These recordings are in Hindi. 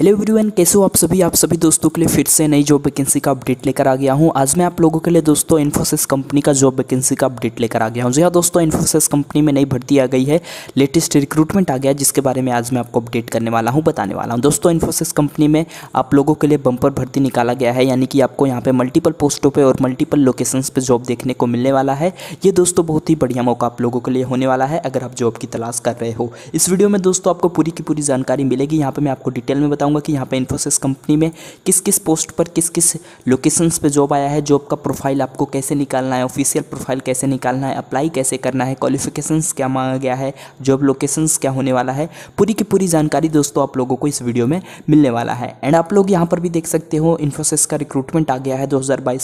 हेलो एवरीवन कैसे हो आप सभी आप सभी दोस्तों के लिए फिर से नई जॉब वैकेंसी का अपडेट लेकर आ गया हूं आज मैं आप लोगों के लिए दोस्तों इन्फोसिस कंपनी का जॉब वैकेंसी का अपडेट लेकर आ गया हूं जी हाँ दोस्तों इन्फोसिस कंपनी में नई भर्ती आ गई है लेटेस्ट रिक्रूटमेंट आ गया जिसके बारे में आज मैं आपको अपडेट करने वाला हूँ बताने वाला हूँ दोस्तों इन्फोसिस कंपनी में आप लोगों के लिए बंपर भर्ती निकाला गया है यानी कि आपको यहाँ पर मल्टीपल पोस्टों पर और मल्टीपल लोकेशन पर जॉब देखने को मिलने वाला है ये दोस्तों बहुत ही बढ़िया मौका आप लोगों के लिए होने वाला है अगर आप जॉब की तलाश कर रहे हो इस वीडियो में दोस्तों आपको पूरी की पूरी जानकारी मिलेगी यहाँ पर मैं आपको डिटेल में बताऊँ बताऊंगा कि यहाँ पे इन्फोसिस कंपनी में किस किस पोस्ट पर किस किस लोकेशंस पे जॉब आया है जॉब का प्रोफाइल आपको कैसे निकालना है ऑफिशियल प्रोफाइल कैसे निकालना है अप्लाई कैसे करना है क्वालिफिकेशंस क्या मांगा गया है जॉब लोकेशंस क्या होने वाला है पूरी की पूरी जानकारी दोस्तों आप लोगों को इस वीडियो में मिलने वाला है एंड आप लोग यहाँ पर भी देख सकते हो इन्फोसिस का रिक्रूटमेंट आ गया है दो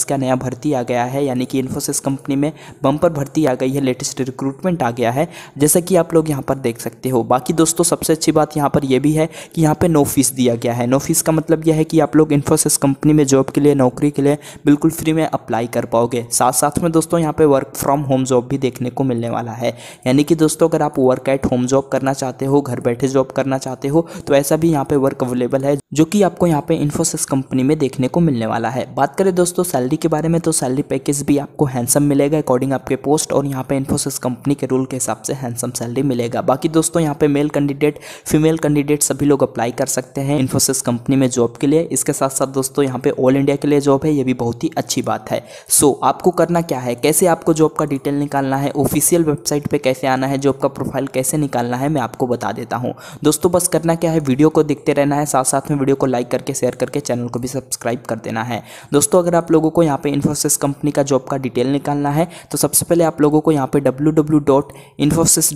का नया भर्ती आ गया है यानी कि इन्फोसिस कंपनी में बम्पर भर्ती आ गई है लेटेस्ट रिक्रूटमेंट आ गया है जैसा कि आप लोग यहाँ पर देख सकते हो बाकी दोस्तों सबसे अच्छी बात यहाँ पर यह भी है कि यहाँ पर नो फीस दिया दिया गया है नो फीस का मतलब यह है कि आप लोग इन्फोसिस कंपनी में जॉब के लिए नौकरी के लिए बिल्कुल फ्री में अप्लाई कर पाओगे साथ साथ में दोस्तों यहाँ पे वर्क फ्रॉम होम जॉब भी देखने को मिलने वाला है यानी कि दोस्तों अगर आप वर्क एट होम जॉब करना चाहते हो घर बैठे जॉब करना चाहते हो तो ऐसा भी यहाँ पे वर्क अवेलेबल है जो कि आपको यहाँ पे इन्फोसिस कंपनी में देखने को मिलने वाला है बात करें दोस्तों सैलरी के बारे में तो सैलरी पैकेज भी आपको हैंडसम मिलेगा अकॉर्डिंग आपके पोस्ट और यहाँ पे इन्फोसिस कंपनी के रूल के हिसाब से हैंडसम सैलरी मिलेगा बाकी दोस्तों यहाँ पे मेल कैंडिडेट फीमेल कैंडिडेट सभी लोग अप्लाई कर सकते हैं इन्फोसिस कंपनी में जॉब के लिए इसके साथ साथ दोस्तों यहाँ पे ऑल इंडिया के लिए जॉब है ये भी बहुत ही अच्छी बात है सो so, आपको करना क्या है कैसे आपको जॉब का डिटेल निकालना है ऑफिशियल वेबसाइट पे कैसे आना है जॉब का प्रोफाइल कैसे निकालना है मैं आपको बता देता हूँ दोस्तों बस करना क्या है वीडियो को देखते रहना है साथ साथ में वीडियो को लाइक करके शेयर करके चैनल को भी सब्सक्राइब कर देना है दोस्तों अगर आप लोगों को यहाँ पर इन्फोसिस कंपनी का जॉब का डिटेल निकालना है तो सबसे पहले आप लोगों को यहाँ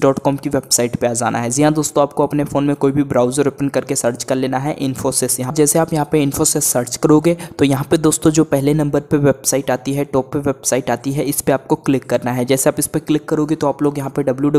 डॉट कॉम की वेबसाइट पर आ जाना है जी हाँ दोस्तों आपको अपने फ़ोन में कोई भी ब्राउज़र ओपन करके सर्च कर लेना है इन्फोसिस यहाँ जैसे आप यहाँ पे इन्फोसिस सर्च करोगे तो यहाँ पे दोस्तों जो पहले नंबर पे वेबसाइट आती है टॉप पे वेबसाइट आती है इस पर आपको क्लिक करना है जैसे आप इस पर क्लिक करोगे तो आप लोग यहाँ पे डब्ल्यू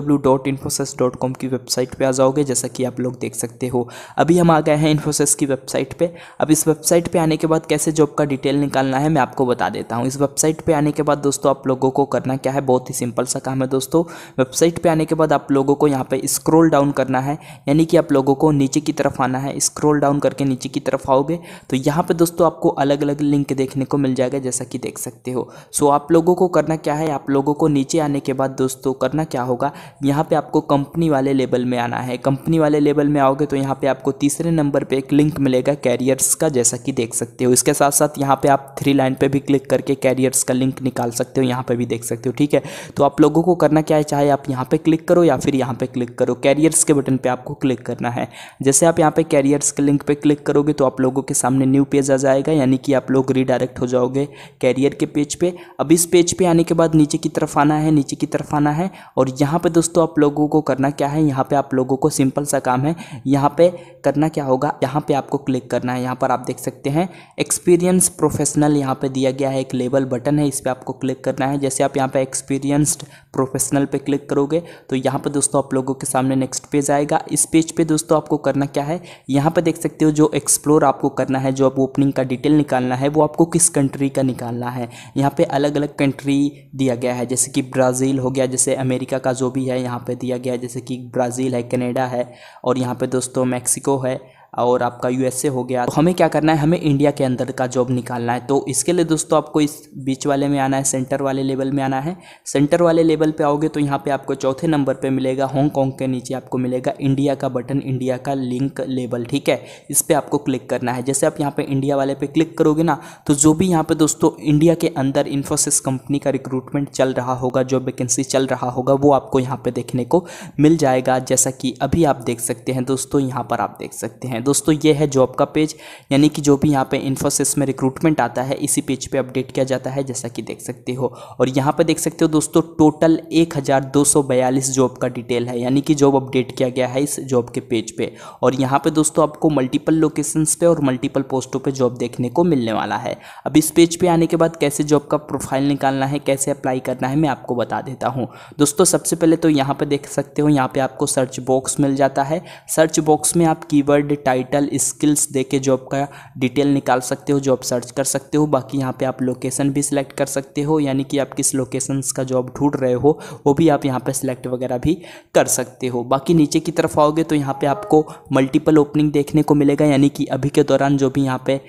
की वेबसाइट पर आ जाओगे जैसा कि आप लोग देख सकते हो अभी हम आ गए हैं इन्फोसिस की वेबसाइट पर अब इस वेबसाइट पर आने के बाद कैसे जॉब का डिटेल निकालना है मैं आपको बता देता हूँ इस वेबसाइट पर आने के बाद दोस्तों आप लोगों को करना क्या है बहुत ही सिंपल सा काम है दोस्तों वेबसाइट पर आने के बाद आप लोगों को यहाँ पर स्क्रोल डाउन करना है यानी कि आप लोगों को नीचे की तरफ आना है स्क्रोल डाउन डाउन करके नीचे की तरफ आओगे तो यहाँ पे दोस्तों आपको अलग अलग लिंक देखने को मिल जाएगा जैसा कि देख सकते हो सो आप लोगों को करना क्या है आप लोगों को नीचे आने के बाद दोस्तों करना क्या होगा यहाँ पर आपको कंपनी वाले लेवल में आना है कंपनी वाले लेवल में आओगे तो यहाँ पर आपको तीसरे नंबर पर एक लिंक मिलेगा कैरियर्स का जैसा कि देख सकते हो इसके साथ साथ यहाँ पर आप थ्री लाइन पर भी क्लिक करके कैरियर्स का लिंक निकाल सकते हो यहाँ पर भी देख सकते हो ठीक है तो आप लोगों को करना क्या है चाहे आप यहाँ पे क्लिक करो या फिर यहाँ पे क्लिक करो कैरियर्स के बटन पे आपको क्लिक करना है जैसे आप यहाँ पे कैरियर्स के लिंक लिंक पे क्लिक करोगे तो आप लोगों के सामने न्यू पेज आ जाएगा यानी कि आप लोग रीडायरेक्ट हो जाओगे कैरियर के पेज पे अब इस पेज पे आने के बाद नीचे की तरफ आना है नीचे की तरफ आना है और यहाँ पे दोस्तों आप लोगों को करना क्या है यहाँ पे आप लोगों को सिंपल सा काम है यहाँ पे करना क्या होगा यहाँ पे आपको क्लिक करना है यहाँ पर आप देख सकते हैं एक्सपीरियंस प्रोफेशनल यहाँ पर दिया गया है एक लेबल बटन है इस पर आपको क्लिक करना है जैसे आप यहाँ पर एक्सपीरियंसड प्रोफेशनल पे क्लिक करोगे तो यहाँ पर दोस्तों आप लोगों के सामने नेक्स्ट पेज आएगा इस पेज पर दोस्तों आपको करना क्या है यहाँ पर देख सकते सकते हो जो एक्सप्लोर आपको करना है जो आप ओपनिंग का डिटेल निकालना है वो आपको किस कंट्री का निकालना है यहाँ पे अलग अलग कंट्री दिया गया है जैसे कि ब्राज़ील हो गया जैसे अमेरिका का जो भी है यहाँ पे दिया गया है जैसे कि ब्राज़ील है कनेडा है और यहाँ पे दोस्तों मैक्सिको है और आपका यूएसए हो गया तो हमें क्या करना है हमें इंडिया के अंदर का जॉब निकालना है तो इसके लिए दोस्तों आपको इस बीच वाले में आना है सेंटर वाले लेवल में आना है सेंटर वाले लेवल पे आओगे तो यहाँ पे आपको चौथे नंबर पे मिलेगा हांगकॉन्ग के नीचे आपको मिलेगा इंडिया का बटन इंडिया का लिंक लेवल ठीक है इस पर आपको क्लिक करना है जैसे आप यहाँ पर इंडिया वाले पर क्लिक करोगे ना तो जो भी यहाँ पर दोस्तों इंडिया के अंदर इन्फोसिस कंपनी का रिक्रूटमेंट चल रहा होगा जो वैकेंसी चल रहा होगा वो आपको यहाँ पर देखने को मिल जाएगा जैसा कि अभी आप देख सकते हैं दोस्तों यहाँ पर आप देख सकते हैं हैं दोस्तों ये है जॉब का पेज यानी कि जो भी यहाँ पे इन्फोसिस में रिक्रूटमेंट आता है इसी पेज पे अपडेट किया जाता है जैसा कि देख सकते हो और यहाँ पे देख सकते हो दोस्तों टोटल एक जॉब का डिटेल है यानी कि जॉब अपडेट किया गया है इस जॉब के पेज पे और यहाँ पर दोस्तों आपको मल्टीपल लोकेशन पे और मल्टीपल पोस्टों पर जॉब देखने को मिलने वाला है अब इस पेज पे आने के बाद कैसे जॉब का प्रोफाइल निकालना है कैसे अप्लाई करना है मैं आपको बता देता हूँ दोस्तों सबसे पहले तो यहाँ पर देख सकते हो यहाँ पर आपको सर्च बॉक्स मिल जाता है सर्च बॉक्स में आप कीवर्ड टाइटल स्किल्स दे के जॉब का डिटेल निकाल सकते हो जॉब सर्च कर सकते हो बाकी यहाँ पे आप लोकेशन भी सिलेक्ट कर सकते हो यानी कि आप किस लोकेशंस का जॉब ढूंढ रहे हो वो भी आप यहाँ पे सिलेक्ट वगैरह भी कर सकते हो बाकी नीचे की तरफ आओगे तो यहाँ पे आपको मल्टीपल ओपनिंग देखने को मिलेगा यानी कि अभी के दौरान जो भी यहाँ पे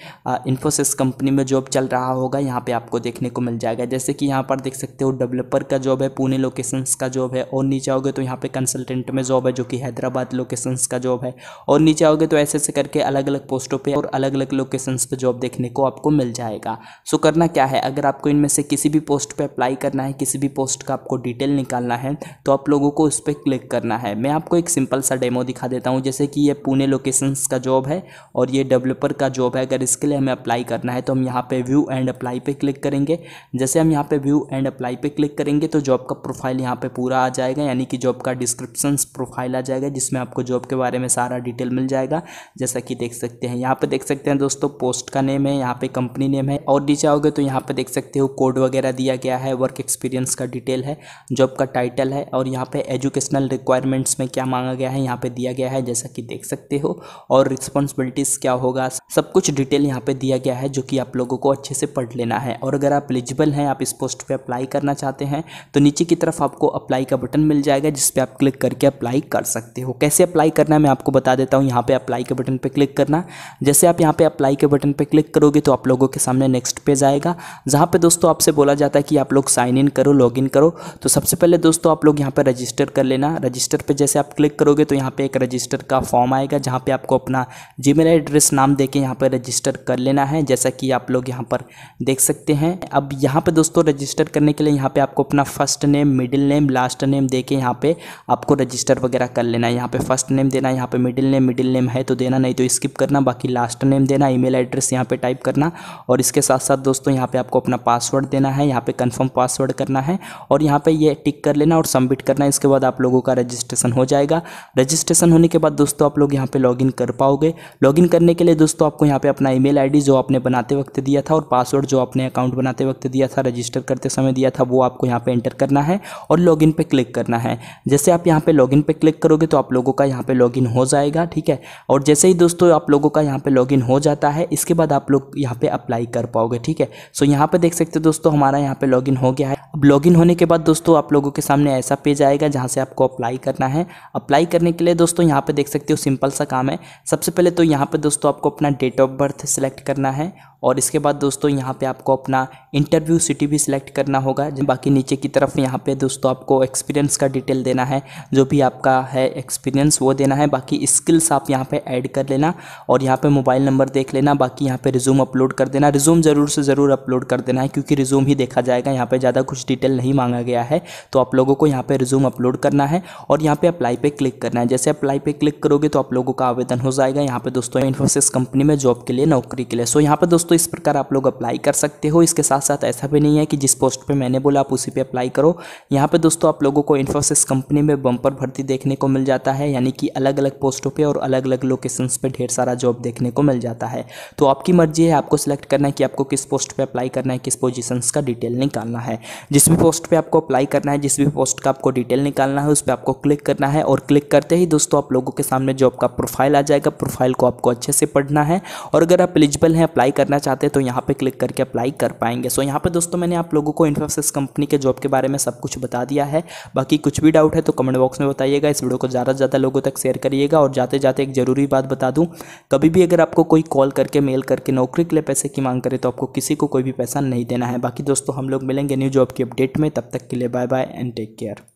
इन्फोसिस कंपनी में जॉब चल रहा होगा यहाँ पर आपको देखने को मिल जाएगा जैसे कि यहाँ पर देख सकते हो डेवलपर का जॉब है पुणे लोकेशंस का जॉब है और नीचे आओगे तो यहाँ पे कंसल्टेंट में जॉब है जो कि हैदराबाद लोकेशंस का जॉब है और नीचे आओगे तो ऐसे ऐसे ऐसे करके अलग अलग पोस्टों पे और अलग अलग लोकेशंस पे जॉब देखने को आपको मिल जाएगा सो करना क्या है अगर आपको इनमें से किसी भी पोस्ट पे अप्लाई करना है किसी भी पोस्ट का आपको डिटेल निकालना है तो आप लोगों को उस पर क्लिक करना है मैं आपको एक सिंपल सा डेमो दिखा देता हूँ जैसे कि ये पुणे लोकेशंस का जॉब है और ये डेवलपर का जॉब है अगर इसके लिए हमें अप्लाई करना है तो हम यहाँ पे व्यू एंड अप्लाई पे क्लिक करेंगे जैसे हम यहाँ पे व्यू एंड अप्लाई पे क्लिक करेंगे तो जॉब का प्रोफाइल यहाँ पे पूरा आ जाएगा यानी कि जॉब का डिस्क्रिप्शन प्रोफाइल आ जाएगा जिसमें आपको जॉब के बारे में सारा डिटेल मिल जाएगा जैसा कि देख सकते हैं यहाँ पे देख सकते हैं दोस्तों पोस्ट का नेम है यहाँ पे कंपनी नेम है और नीचे आओगे तो यहाँ पे देख सकते हो कोड वगैरह दिया गया है वर्क एक्सपीरियंस का डिटेल है जॉब का टाइटल है और यहाँ पे एजुकेशनल रिक्वायरमेंट्स में क्या मांगा गया है यहाँ पे दिया गया है जैसा कि देख सकते हो और रिस्पॉन्सिबिलिटीज़ क्या होगा सब कुछ डिटेल यहाँ पे दिया गया है जो कि आप लोगों को अच्छे से पढ़ लेना है और अगर आप एलिजिबल हैं आप इस पोस्ट पर अप्लाई करना चाहते हैं तो नीचे की तरफ आपको अप्लाई का बटन मिल जाएगा जिस पर आप क्लिक करके अप्लाई कर सकते हो कैसे अप्लाई करना है मैं आपको बता देता हूँ यहाँ पे अप्लाई के बटन पर क्लिक करना जैसे आप यहाँ पर अप्लाई के बटन पर क्लिक करोगे तो आप लोगों के सामने नेक्स्ट पेज आएगा जहाँ पर दोस्तों आपसे बोला जाता है कि आप लोग साइन इन करो लॉग इन करो तो सबसे पहले दोस्तों आप लोग यहाँ पर रजिस्टर कर लेना रजिस्टर पर जैसे आप क्लिक करोगे तो यहाँ पर एक रजिस्टर का फॉर्म आएगा जहाँ पर आपको अपना जीमेल एड्रेस नाम दे के यहाँ पर रजिस्टर कर लेना है जैसा कि आप लोग यहाँ पर देख सकते हैं अब यहाँ पर दोस्तों रजिस्टर करने के लिए यहाँ पे आपको अपना first name middle name last name दे के यहाँ पर आपको रजिस्टर वगैरह कर लेना है यहाँ पे फर्स्ट नेम देना है यहाँ पर मिडिल नेम मिडिल नेम है तो तो देना नहीं तो स्किप करना बाकी लास्ट नेम देना ईमेल एड्रेस यहाँ पे टाइप करना और इसके साथ साथ दोस्तों यहाँ पे आपको अपना पासवर्ड देना है यहाँ पे कंफर्म पासवर्ड करना है और यहाँ पे ये टिक कर लेना और सबमिट करना इसके बाद आप लोगों का रजिस्ट्रेशन हो जाएगा रजिस्ट्रेशन होने के बाद दोस्तों आप लोग यहाँ पर लॉग कर पाओगे लॉग करने के लिए दोस्तों आपको यहाँ पर अपना ई मेल जो आपने बनाते वक्त दिया था और पासवर्ड जो आपने अकाउंट बनाते वक्त दिया था रजिस्टर करते समय दिया था वो आपको यहाँ पे एंटर करना है और लॉगिन पे क्लिक करना है जैसे आप यहाँ पे लॉगिन पे क्लिक करोगे तो आप लोगों का यहाँ पे लॉगिन हो जाएगा ठीक है और और जैसे ही दोस्तों आप लोगों का यहाँ पे लॉगिन हो जाता है इसके बाद आप लोग यहाँ पे अप्लाई कर पाओगे ठीक है सो यहाँ पे देख सकते हो दोस्तों हमारा यहाँ पे लॉगिन हो गया है अब लॉगिन होने के बाद दोस्तों आप लोगों के सामने ऐसा पेज आएगा जहाँ से आपको अप्लाई करना है अप्लाई करने के लिए दोस्तों यहाँ पर देख सकते हो सिंपल सा काम है सबसे पहले तो यहाँ पर दोस्तों आपको अपना डेट ऑफ बर्थ सेलेक्ट करना है और इसके बाद दोस्तों यहाँ पे आपको अपना इंटरव्यू सिटी भी सिलेक्ट करना होगा बाकी नीचे की तरफ यहाँ पे दोस्तों आपको एक्सपीरियंस का डिटेल देना है जो भी आपका है एक्सपीरियंस वो देना है बाकी स्किल्स आप यहाँ पे ऐड कर लेना और यहाँ पे मोबाइल नंबर देख लेना बाकी यहाँ पे रिज्यूम अपलोड कर देना रिज्यूम ज़रूर से ज़रूर अपलोड कर देना है क्योंकि रिज्यूम ही देखा जाएगा यहाँ पर ज़्यादा कुछ डिटेल नहीं मांगा गया है तो आप लोगों को यहाँ पर रिज्यूम अपलोड करना है और यहाँ पर अप्लाई पर क्लिक करना है जैसे अप्लाई पर क्लिक करोगे तो आप लोगों का आवेदन हो जाएगा यहाँ पर दोस्तों इन्फोसिस कंपनी में जॉब के लिए नौकरी के लिए सो यहाँ पर दोस्तों दोस्तों इस प्रकार आप लोग अप्लाई कर सकते हो इसके साथ साथ ऐसा भी नहीं है कि जिस पोस्ट पे मैंने बोला आप उसी पे अप्लाई करो यहाँ पे दोस्तों आप लोगों को इन्फोसिस कंपनी में बम्पर भर्ती देखने को मिल जाता है यानी कि अलग अलग पोस्टों पर और अलग अलग लोकेशंस पर ढेर सारा जॉब देखने को मिल जाता है तो आपकी मर्जी है आपको सिलेक्ट करना है कि आपको किस पोस्ट पर अप्लाई करना है किस पोजिशन का डिटेल निकालना है जिस भी पोस्ट पर आपको अप्लाई करना है जिस भी पोस्ट का आपको डिटेल निकालना है उस पर आपको क्लिक करना है और क्लिक करते ही दोस्तों आप लोगों के सामने जॉब का प्रोफाइल आ जाएगा प्रोफाइल को आपको अच्छे से पढ़ना है और अगर आप एलिजिबल हैं अप्लाई करना चाहते हैं तो यहाँ पे क्लिक करके अप्लाई कर पाएंगे सो यहाँ पे दोस्तों मैंने आप लोगों को इन्फोसिस कंपनी के जॉब के बारे में सब कुछ बता दिया है बाकी कुछ भी डाउट है तो कमेंट बॉक्स में बताइएगा इस वीडियो को ज़्यादा से ज़्यादा लोगों तक शेयर करिएगा और जाते जाते एक ज़रूरी बात बता दूँ कभी भी अगर आपको कोई कॉल करके मेल करके नौकरी के लिए पैसे की मांग करे तो आपको किसी को कोई भी पैसा नहीं देना है बाकी दोस्तों हम लोग मिलेंगे न्यू जॉब की अपडेट में तब तक के लिए bye bye and take care